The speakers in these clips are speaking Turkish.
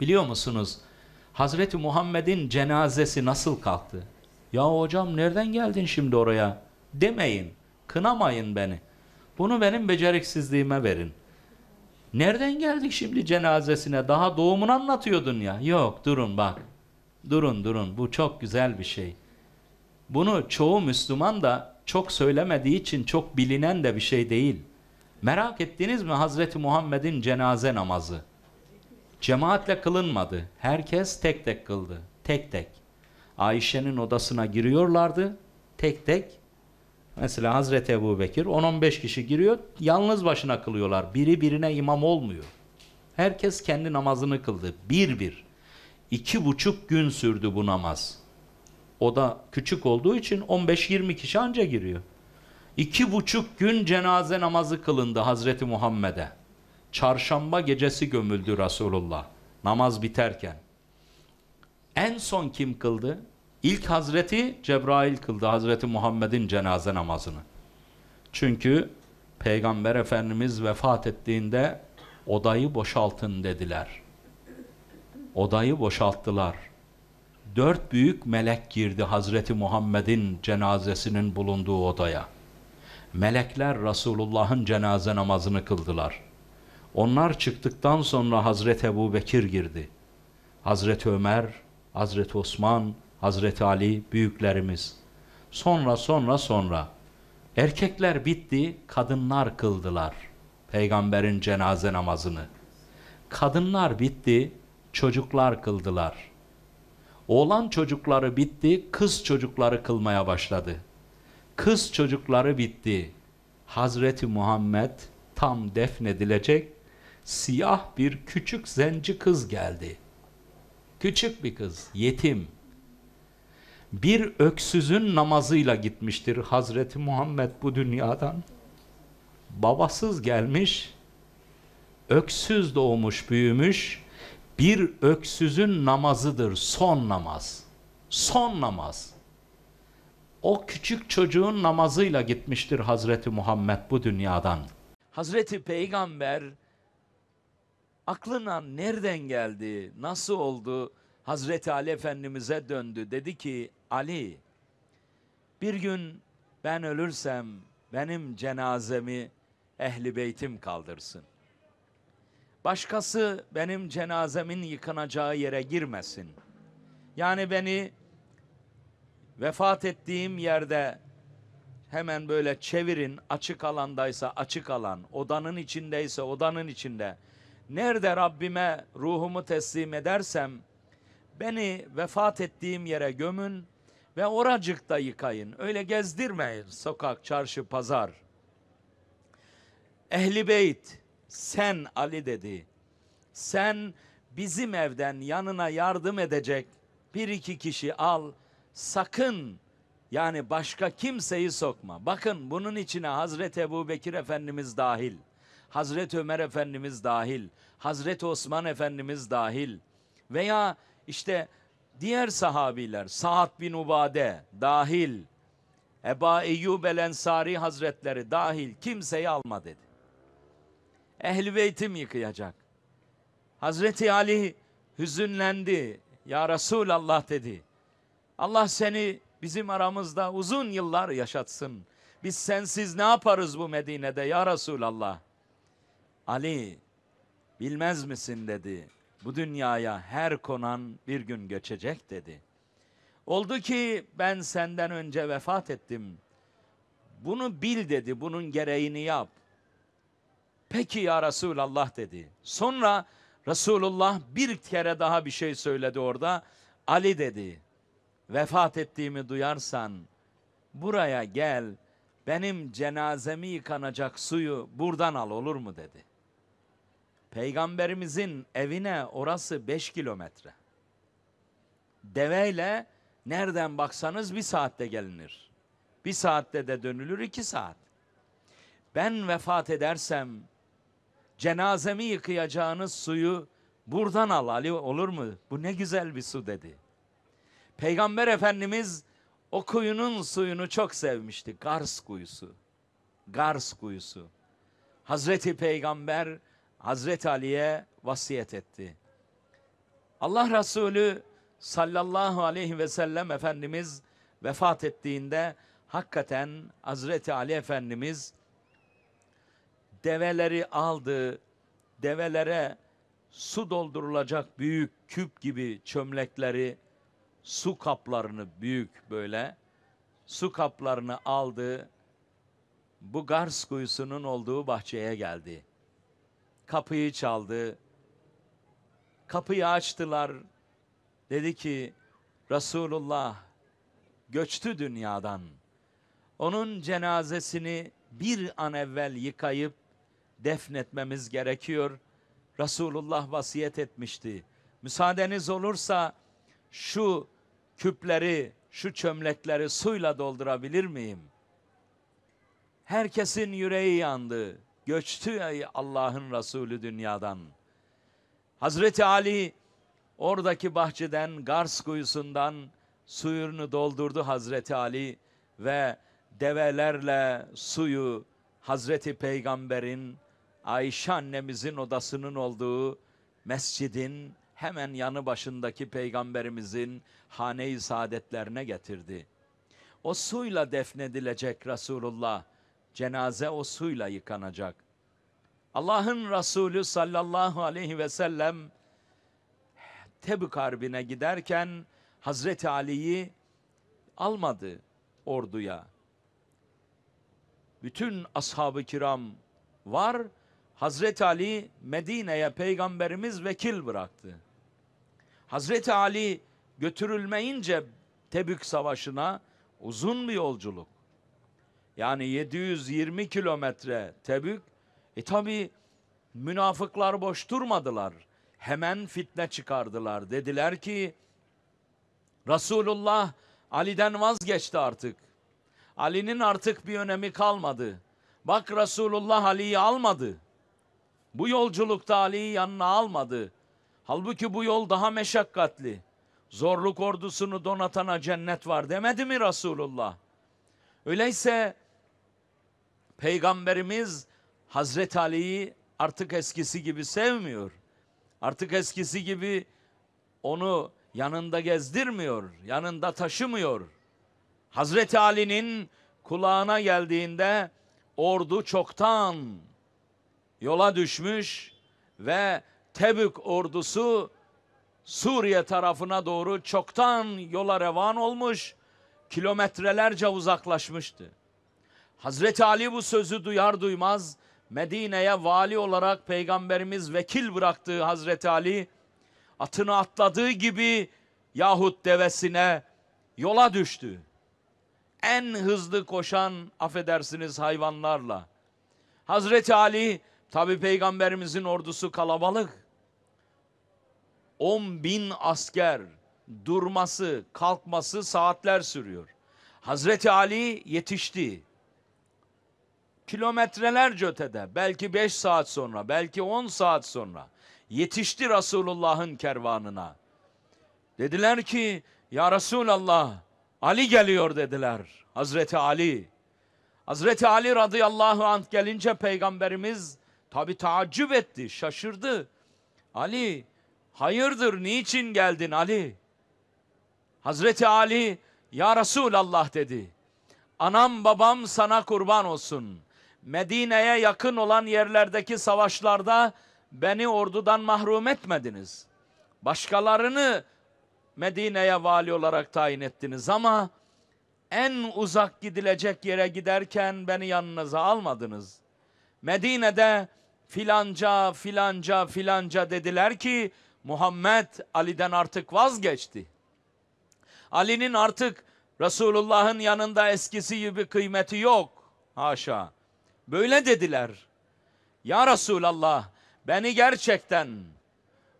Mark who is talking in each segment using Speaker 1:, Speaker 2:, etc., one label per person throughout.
Speaker 1: Biliyor musunuz? Hazreti Muhammed'in cenazesi nasıl kalktı? Ya hocam nereden geldin şimdi oraya? Demeyin, kınamayın beni. Bunu benim beceriksizliğime verin. Nereden geldik şimdi cenazesine? Daha doğumunu anlatıyordun ya. Yok durun bak. Durun durun bu çok güzel bir şey. Bunu çoğu Müslüman da çok söylemediği için çok bilinen de bir şey değil. Merak ettiniz mi Hazreti Muhammed'in cenaze namazı? Cemaatle kılınmadı. Herkes tek tek kıldı. Tek tek. Ayşe'nin odasına giriyorlardı. Tek tek. Mesela Hazreti Ebu Bekir 10-15 kişi giriyor. Yalnız başına kılıyorlar. Biri birine imam olmuyor. Herkes kendi namazını kıldı. Bir bir. İki buçuk gün sürdü bu namaz. O da küçük olduğu için 15-20 kişi anca giriyor. İki buçuk gün cenaze namazı kılındı Hazreti Muhammed'e çarşamba gecesi gömüldü Resulullah namaz biterken. En son kim kıldı? İlk Hazreti Cebrail kıldı Hazreti Muhammed'in cenaze namazını. Çünkü Peygamber Efendimiz vefat ettiğinde odayı boşaltın dediler. Odayı boşalttılar. Dört büyük melek girdi Hazreti Muhammed'in cenazesinin bulunduğu odaya. Melekler Resulullah'ın cenaze namazını kıldılar. Onlar çıktıktan sonra Hazreti Ebu Bekir girdi. Hazreti Ömer, Hazreti Osman, Hazreti Ali büyüklerimiz. Sonra sonra sonra. Erkekler bitti, kadınlar kıldılar. Peygamberin cenaze namazını. Kadınlar bitti, çocuklar kıldılar. Oğlan çocukları bitti, kız çocukları kılmaya başladı. Kız çocukları bitti. Hazreti Muhammed tam defnedilecek siyah bir küçük zenci kız geldi. Küçük bir kız, yetim. Bir öksüzün namazıyla gitmiştir Hazreti Muhammed bu dünyadan. Babasız gelmiş, öksüz doğmuş, büyümüş. Bir öksüzün namazıdır son namaz. Son namaz. O küçük çocuğun namazıyla gitmiştir Hazreti Muhammed bu dünyadan. Hazreti Peygamber aklına nereden geldi, nasıl oldu? Hazreti Ali Efendimiz'e döndü. Dedi ki Ali bir gün ben ölürsem benim cenazemi ehli beytim kaldırsın. Başkası benim cenazemin yıkanacağı yere girmesin. Yani beni vefat ettiğim yerde hemen böyle çevirin açık alandaysa açık alan, odanın içindeyse odanın içinde, Nerede Rabbime ruhumu teslim edersem beni vefat ettiğim yere gömün ve oracıkta yıkayın. Öyle gezdirmeyin sokak, çarşı, pazar. Ehli beyt sen Ali dedi. Sen bizim evden yanına yardım edecek bir iki kişi al. Sakın yani başka kimseyi sokma. Bakın bunun içine Hazreti Ebu Bekir Efendimiz dahil. Hazret Ömer Efendimiz dahil, Hazret Osman Efendimiz dahil veya işte diğer sahabiler Sa'd bin Ubade dahil, Eba Eyyub el Ensari Hazretleri dahil kimseyi alma dedi. Ehli beytim yıkayacak. Hazreti Ali hüzünlendi. Ya Resulallah dedi. Allah seni bizim aramızda uzun yıllar yaşatsın. Biz sensiz ne yaparız bu Medine'de ya Resulallah? Ali bilmez misin dedi. Bu dünyaya her konan bir gün göçecek dedi. Oldu ki ben senden önce vefat ettim. Bunu bil dedi, bunun gereğini yap. Peki ya Resulallah dedi. Sonra Resulullah bir kere daha bir şey söyledi orada. Ali dedi, vefat ettiğimi duyarsan buraya gel, benim cenazemi yıkanacak suyu buradan al olur mu dedi. Peygamberimizin evine orası beş kilometre. Deveyle nereden baksanız bir saatte gelinir. Bir saatte de dönülür iki saat. Ben vefat edersem cenazemi yıkayacağınız suyu buradan al Ali olur mu? Bu ne güzel bir su dedi. Peygamber Efendimiz o kuyunun suyunu çok sevmişti. Gars kuyusu. Gars kuyusu. Hazreti Peygamber Hazreti Ali'ye vasiyet etti. Allah Resulü sallallahu aleyhi ve sellem Efendimiz vefat ettiğinde hakikaten Hazreti Ali Efendimiz develeri aldı, develere su doldurulacak büyük küp gibi çömlekleri, su kaplarını büyük böyle, su kaplarını aldı, bu Gars kuyusunun olduğu bahçeye geldi.'' kapıyı çaldı. Kapıyı açtılar. Dedi ki Resulullah göçtü dünyadan. Onun cenazesini bir an evvel yıkayıp defnetmemiz gerekiyor. Resulullah vasiyet etmişti. Müsaadeniz olursa şu küpleri, şu çömlekleri suyla doldurabilir miyim? Herkesin yüreği yandı. Göçtü Allah'ın Resulü dünyadan. Hazreti Ali oradaki bahçeden, Gars kuyusundan suyunu doldurdu Hazreti Ali ve develerle suyu Hazreti Peygamber'in Ayşe annemizin odasının olduğu mescidin hemen yanı başındaki peygamberimizin hane-i saadetlerine getirdi. O suyla defnedilecek Resulullah Cenaze o suyla yıkanacak. Allah'ın Resulü sallallahu aleyhi ve sellem Tebük Harbi'ne giderken Hazreti Ali'yi almadı orduya. Bütün ashab-ı kiram var. Hazreti Ali Medine'ye peygamberimiz vekil bıraktı. Hazreti Ali götürülmeyince Tebük Savaşı'na uzun bir yolculuk. Yani 720 kilometre Tebük. E tabi münafıklar boş durmadılar. Hemen fitne çıkardılar. Dediler ki Resulullah Ali'den vazgeçti artık. Ali'nin artık bir önemi kalmadı. Bak Resulullah Ali'yi almadı. Bu yolculukta Ali'yi yanına almadı. Halbuki bu yol daha meşakkatli. Zorluk ordusunu donatana cennet var demedi mi Resulullah? Öyleyse Peygamberimiz Hazreti Ali'yi artık eskisi gibi sevmiyor. Artık eskisi gibi onu yanında gezdirmiyor, yanında taşımıyor. Hazreti Ali'nin kulağına geldiğinde ordu çoktan yola düşmüş ve Tebük ordusu Suriye tarafına doğru çoktan yola revan olmuş, kilometrelerce uzaklaşmıştı. Hazreti Ali bu sözü duyar duymaz Medine'ye vali olarak peygamberimiz vekil bıraktığı Hazreti Ali atını atladığı gibi yahut devesine yola düştü. En hızlı koşan affedersiniz hayvanlarla. Hazreti Ali tabi peygamberimizin ordusu kalabalık. 10 bin asker durması kalkması saatler sürüyor. Hazreti Ali yetişti kilometrelerce ötede belki 5 saat sonra belki 10 saat sonra yetişti Resulullah'ın kervanına. Dediler ki ya Resulallah Ali geliyor dediler. Hazreti Ali. Hazreti Ali radıyallahu anh gelince peygamberimiz tabi taaccüp etti, şaşırdı. Ali hayırdır niçin geldin Ali? Hazreti Ali ya Resulallah dedi. Anam babam sana kurban olsun. Medine'ye yakın olan yerlerdeki savaşlarda beni ordudan mahrum etmediniz. Başkalarını Medine'ye vali olarak tayin ettiniz ama en uzak gidilecek yere giderken beni yanınıza almadınız. Medine'de filanca filanca filanca dediler ki Muhammed Ali'den artık vazgeçti. Ali'nin artık Resulullah'ın yanında eskisi gibi kıymeti yok. Haşa. Böyle dediler. Ya Resulallah beni gerçekten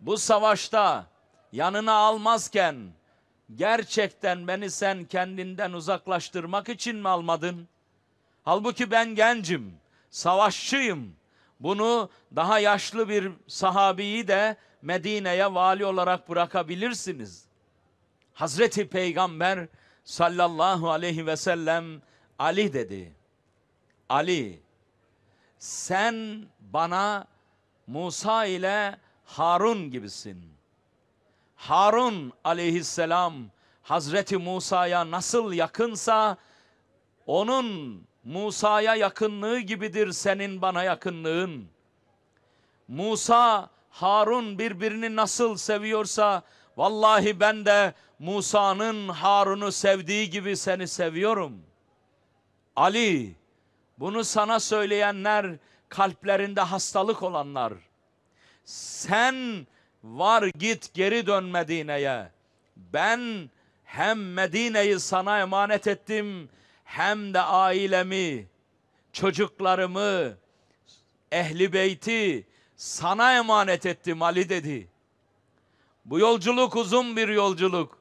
Speaker 1: bu savaşta yanına almazken gerçekten beni sen kendinden uzaklaştırmak için mi almadın? Halbuki ben gencim, savaşçıyım. Bunu daha yaşlı bir sahabiyi de Medine'ye vali olarak bırakabilirsiniz. Hazreti Peygamber sallallahu aleyhi ve sellem Ali dedi. Ali sen bana Musa ile Harun gibisin. Harun aleyhisselam Hazreti Musa'ya nasıl yakınsa onun Musa'ya yakınlığı gibidir senin bana yakınlığın. Musa Harun birbirini nasıl seviyorsa vallahi ben de Musa'nın Harun'u sevdiği gibi seni seviyorum. Ali bunu sana söyleyenler kalplerinde hastalık olanlar. Sen var git geri dön Medine'ye. Ben hem Medine'yi sana emanet ettim hem de ailemi, çocuklarımı, ehli beyti sana emanet ettim Ali dedi. Bu yolculuk uzun bir yolculuk.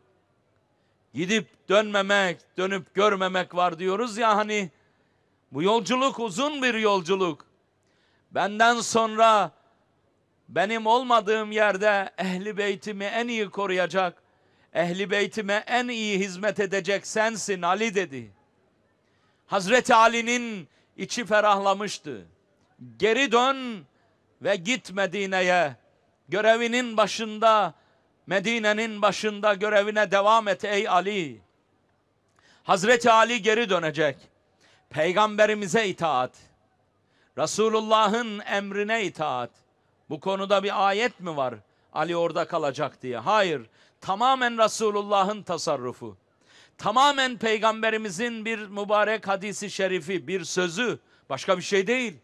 Speaker 1: Gidip dönmemek, dönüp görmemek var diyoruz ya hani bu yolculuk uzun bir yolculuk. Benden sonra benim olmadığım yerde ehli beytimi en iyi koruyacak, ehli beytime en iyi hizmet edecek sensin Ali dedi. Hazreti Ali'nin içi ferahlamıştı. Geri dön ve git Medine'ye. Görevinin başında, Medine'nin başında görevine devam et ey Ali. Hazreti Ali geri dönecek. Peygamberimize itaat. Resulullah'ın emrine itaat. Bu konuda bir ayet mi var? Ali orada kalacak diye. Hayır. Tamamen Resulullah'ın tasarrufu. Tamamen peygamberimizin bir mübarek hadisi şerifi, bir sözü, başka bir şey değil.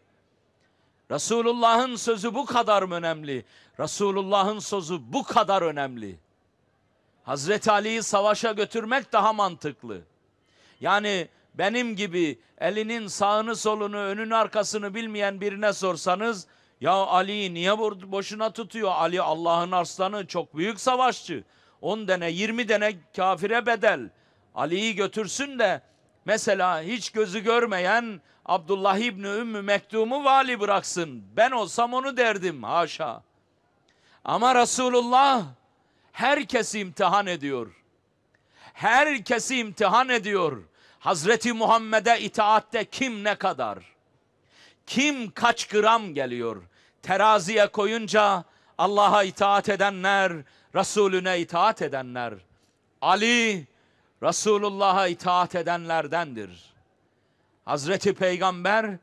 Speaker 1: Resulullah'ın sözü bu kadar mı önemli? Resulullah'ın sözü bu kadar önemli. Hazreti Ali'yi savaşa götürmek daha mantıklı. Yani benim gibi elinin sağını solunu önünü arkasını bilmeyen birine sorsanız ya Ali niye boşuna tutuyor? Ali Allah'ın arslanı çok büyük savaşçı. 10 dene, 20 dene kafire bedel. Ali'yi götürsün de mesela hiç gözü görmeyen Abdullah İbni Ümmü Mektum'u vali bıraksın. Ben olsam onu derdim haşa. Ama Resulullah herkesi imtihan ediyor. Herkesi imtihan ediyor. Hazreti Muhammed'e itaatte kim ne kadar? Kim kaç gram geliyor? Teraziye koyunca Allah'a itaat edenler, Resulüne itaat edenler. Ali Resulullah'a itaat edenlerdendir. Hazreti Peygamber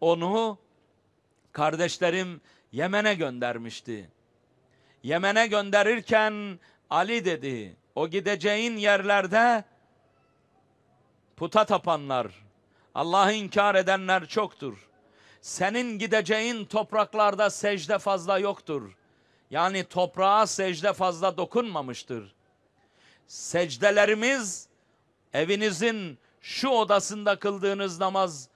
Speaker 1: onu kardeşlerim Yemen'e göndermişti. Yemen'e gönderirken Ali dedi, o gideceğin yerlerde puta tapanlar, Allah'ı inkar edenler çoktur. Senin gideceğin topraklarda secde fazla yoktur. Yani toprağa secde fazla dokunmamıştır. Secdelerimiz evinizin şu odasında kıldığınız namaz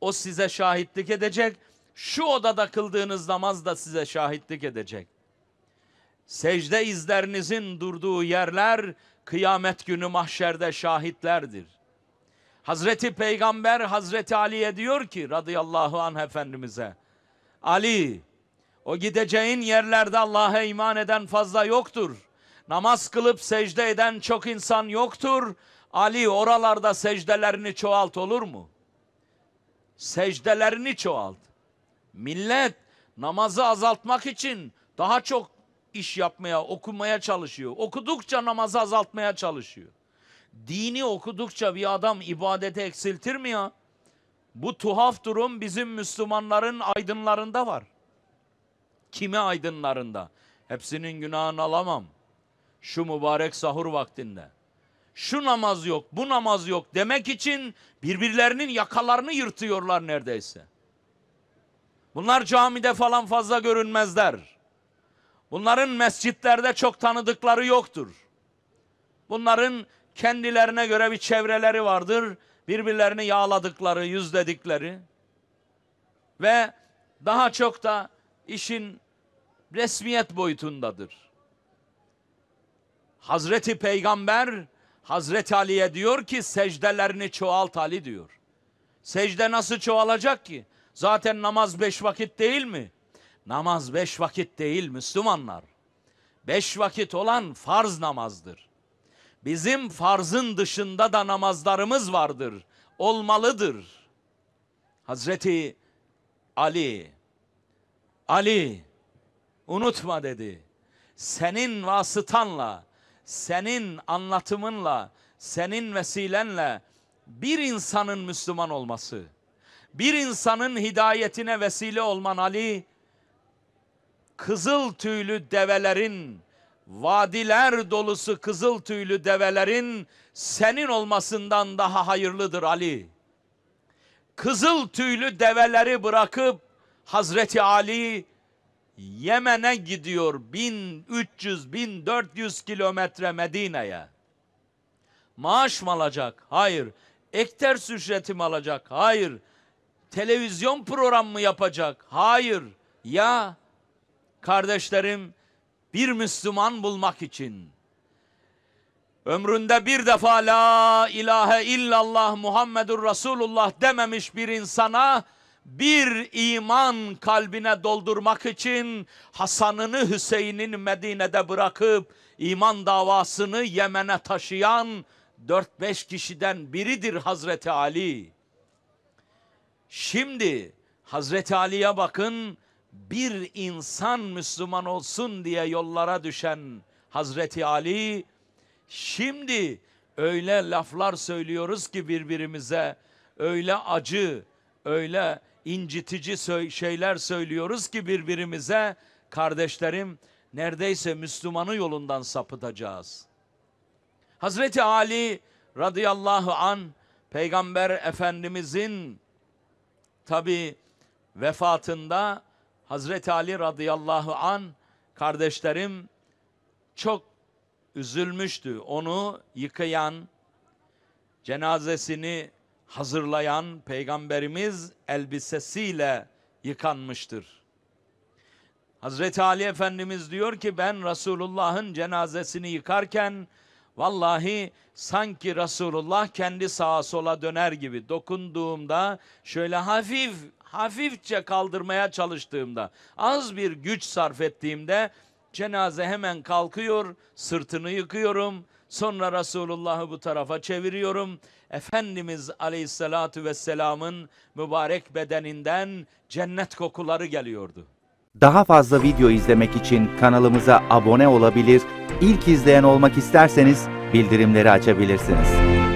Speaker 1: o size şahitlik edecek. Şu odada kıldığınız namaz da size şahitlik edecek. Secde izlerinizin durduğu yerler kıyamet günü mahşerde şahitlerdir. Hazreti Peygamber Hazreti Ali'ye diyor ki radıyallahu anh Efendimiz'e Ali o gideceğin yerlerde Allah'a iman eden fazla yoktur. Namaz kılıp secde eden çok insan yoktur. Ali oralarda secdelerini çoğalt olur mu? Secdelerini çoğalt. Millet namazı azaltmak için daha çok iş yapmaya, okumaya çalışıyor. Okudukça namazı azaltmaya çalışıyor dini okudukça bir adam ibadete eksiltir mi ya? Bu tuhaf durum bizim Müslümanların aydınlarında var. Kime aydınlarında? Hepsinin günahını alamam. Şu mübarek sahur vaktinde. Şu namaz yok, bu namaz yok demek için birbirlerinin yakalarını yırtıyorlar neredeyse. Bunlar camide falan fazla görünmezler. Bunların mescitlerde çok tanıdıkları yoktur. Bunların Kendilerine göre bir çevreleri vardır. Birbirlerini yağladıkları, yüzledikleri ve daha çok da işin resmiyet boyutundadır. Hazreti Peygamber Hazreti Ali'ye diyor ki secdelerini çoğalt Ali diyor. Secde nasıl çoğalacak ki? Zaten namaz beş vakit değil mi? Namaz beş vakit değil Müslümanlar. Beş vakit olan farz namazdır. Bizim farzın dışında da namazlarımız vardır. Olmalıdır. Hazreti Ali Ali unutma dedi. Senin vasıtanla, senin anlatımınla, senin vesilenle bir insanın Müslüman olması, bir insanın hidayetine vesile olman Ali, kızıl tüylü develerin vadiler dolusu kızıl tüylü develerin senin olmasından daha hayırlıdır Ali. Kızıl tüylü develeri bırakıp Hazreti Ali Yemen'e gidiyor 1300-1400 kilometre Medine'ye. Maaş mı alacak? Hayır. Ekter ücreti mi alacak? Hayır. Televizyon programı mı yapacak? Hayır. Ya kardeşlerim bir Müslüman bulmak için ömründe bir defa la ilahe illallah Muhammedur Resulullah dememiş bir insana bir iman kalbine doldurmak için Hasan'ını Hüseyin'in Medine'de bırakıp iman davasını Yemen'e taşıyan 4-5 kişiden biridir Hazreti Ali. Şimdi Hazreti Ali'ye bakın bir insan Müslüman olsun diye yollara düşen Hazreti Ali şimdi öyle laflar söylüyoruz ki birbirimize öyle acı, öyle incitici şeyler söylüyoruz ki birbirimize kardeşlerim neredeyse Müslümanı yolundan sapıtacağız. Hazreti Ali radıyallahu an Peygamber Efendimizin tabi vefatında Hazreti Ali radıyallahu an kardeşlerim çok üzülmüştü. Onu yıkayan, cenazesini hazırlayan peygamberimiz elbisesiyle yıkanmıştır. Hazreti Ali Efendimiz diyor ki ben Resulullah'ın cenazesini yıkarken Vallahi sanki Resulullah kendi sağa sola döner gibi dokunduğumda şöyle hafif hafifçe kaldırmaya çalıştığımda, az bir güç sarf ettiğimde cenaze hemen kalkıyor, sırtını yıkıyorum. Sonra Resulullah'ı bu tarafa çeviriyorum. Efendimiz Aleyhisselatü Vesselam'ın mübarek bedeninden cennet kokuları geliyordu. Daha fazla video izlemek için kanalımıza abone olabilir, ilk izleyen olmak isterseniz bildirimleri açabilirsiniz.